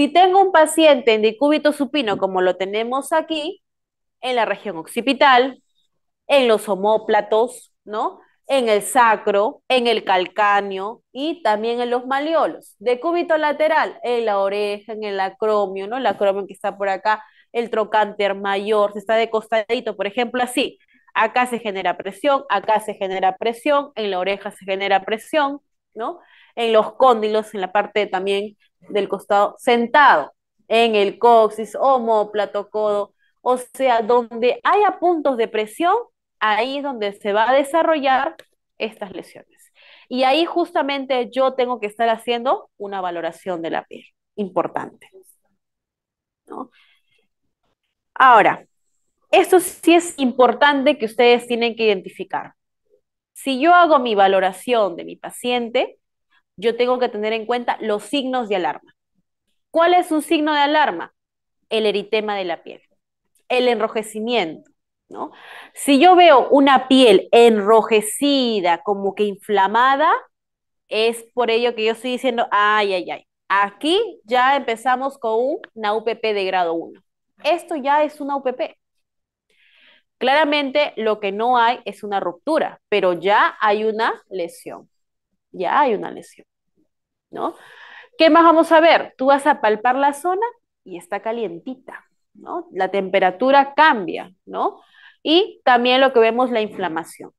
Si tengo un paciente en decúbito supino, como lo tenemos aquí, en la región occipital, en los homóplatos, ¿no? En el sacro, en el calcáneo y también en los De Decúbito lateral, en la oreja, en el acromio, ¿no? El acromio que está por acá, el trocánter mayor, se está de costadito, por ejemplo, así. Acá se genera presión, acá se genera presión, en la oreja se genera presión, ¿no? En los cóndilos, en la parte también del costado, sentado en el coxis, homóplato, codo, o sea, donde haya puntos de presión, ahí es donde se va a desarrollar estas lesiones. Y ahí justamente yo tengo que estar haciendo una valoración de la piel, importante. Ahora, esto sí es importante que ustedes tienen que identificar. Si yo hago mi valoración de mi paciente, yo tengo que tener en cuenta los signos de alarma. ¿Cuál es un signo de alarma? El eritema de la piel, el enrojecimiento, ¿no? Si yo veo una piel enrojecida, como que inflamada, es por ello que yo estoy diciendo, ay, ay, ay. Aquí ya empezamos con una UPP de grado 1. Esto ya es una UPP. Claramente lo que no hay es una ruptura, pero ya hay una lesión ya hay una lesión, ¿no? ¿Qué más vamos a ver? Tú vas a palpar la zona y está calientita, ¿no? La temperatura cambia, ¿no? Y también lo que vemos, la inflamación.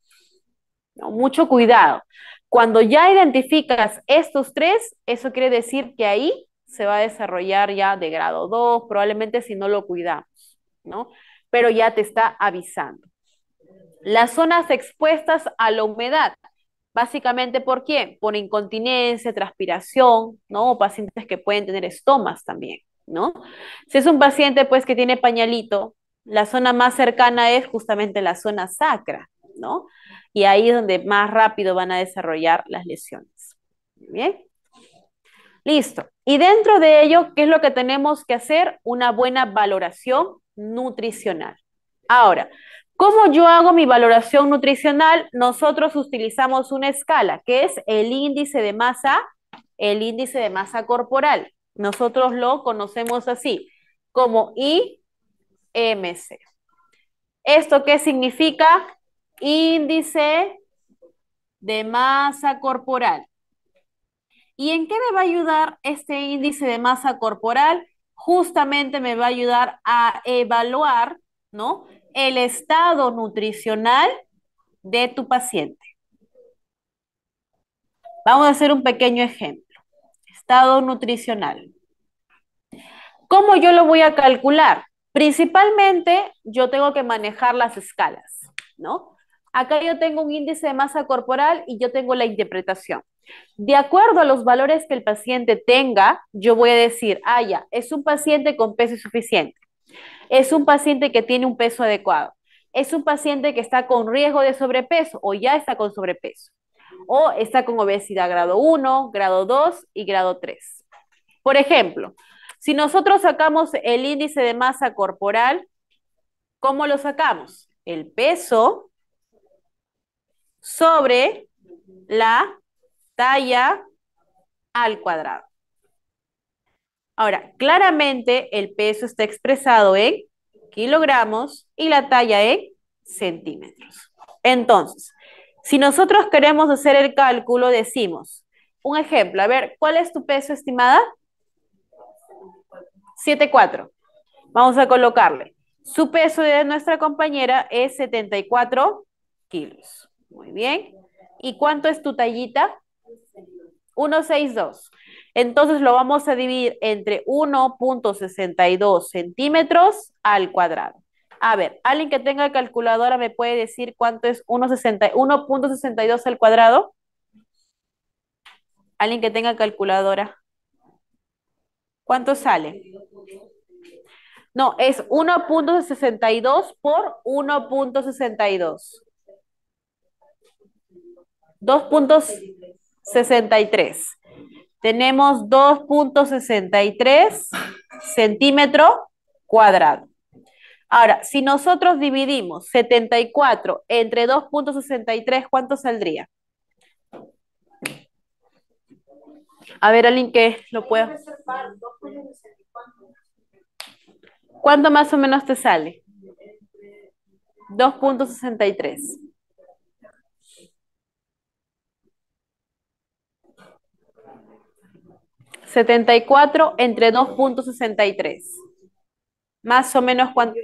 Mucho cuidado. Cuando ya identificas estos tres, eso quiere decir que ahí se va a desarrollar ya de grado 2, probablemente si no lo cuidamos, ¿no? Pero ya te está avisando. Las zonas expuestas a la humedad, Básicamente, ¿por qué? Por incontinencia, transpiración, ¿no? pacientes que pueden tener estomas también, ¿no? Si es un paciente, pues, que tiene pañalito, la zona más cercana es justamente la zona sacra, ¿no? Y ahí es donde más rápido van a desarrollar las lesiones. ¿Bien? Listo. Y dentro de ello, ¿qué es lo que tenemos que hacer? Una buena valoración nutricional. Ahora, ¿Cómo yo hago mi valoración nutricional? Nosotros utilizamos una escala, que es el índice de masa, el índice de masa corporal. Nosotros lo conocemos así, como IMC. ¿Esto qué significa? Índice de masa corporal. ¿Y en qué me va a ayudar este índice de masa corporal? Justamente me va a ayudar a evaluar, ¿no? el estado nutricional de tu paciente. Vamos a hacer un pequeño ejemplo. Estado nutricional. ¿Cómo yo lo voy a calcular? Principalmente yo tengo que manejar las escalas, ¿no? Acá yo tengo un índice de masa corporal y yo tengo la interpretación. De acuerdo a los valores que el paciente tenga, yo voy a decir, ah, ya, es un paciente con peso suficiente. Es un paciente que tiene un peso adecuado. Es un paciente que está con riesgo de sobrepeso o ya está con sobrepeso. O está con obesidad grado 1, grado 2 y grado 3. Por ejemplo, si nosotros sacamos el índice de masa corporal, ¿cómo lo sacamos? El peso sobre la talla al cuadrado. Ahora, claramente el peso está expresado en kilogramos y la talla en centímetros. Entonces, si nosotros queremos hacer el cálculo, decimos, un ejemplo, a ver, ¿cuál es tu peso estimada? 7,4. Vamos a colocarle. Su peso de nuestra compañera es 74 kilos. Muy bien. ¿Y cuánto es tu tallita? 1,62. Entonces lo vamos a dividir entre 1.62 centímetros al cuadrado. A ver, alguien que tenga calculadora me puede decir cuánto es 1.62 al cuadrado. Alguien que tenga calculadora. ¿Cuánto sale? No, es 1.62 por 1.62. 2.63 tenemos 2.63 centímetro cuadrado. Ahora, si nosotros dividimos 74 entre 2.63, ¿cuánto saldría? A ver, alguien que lo pueda. ¿Cuánto más o menos te sale? 2.63. 74 entre 2.63. Más o menos cuánto.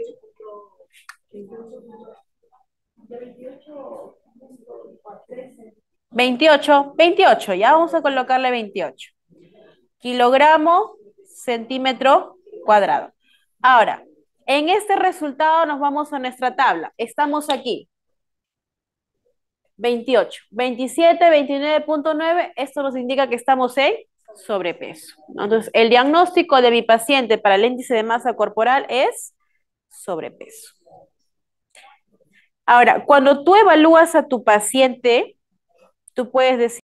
28, 28, ya vamos a colocarle 28. Kilogramo, centímetro cuadrado. Ahora, en este resultado nos vamos a nuestra tabla. Estamos aquí. 28, 27, 29.9, esto nos indica que estamos en sobrepeso. Entonces, el diagnóstico de mi paciente para el índice de masa corporal es sobrepeso. Ahora, cuando tú evalúas a tu paciente, tú puedes decir...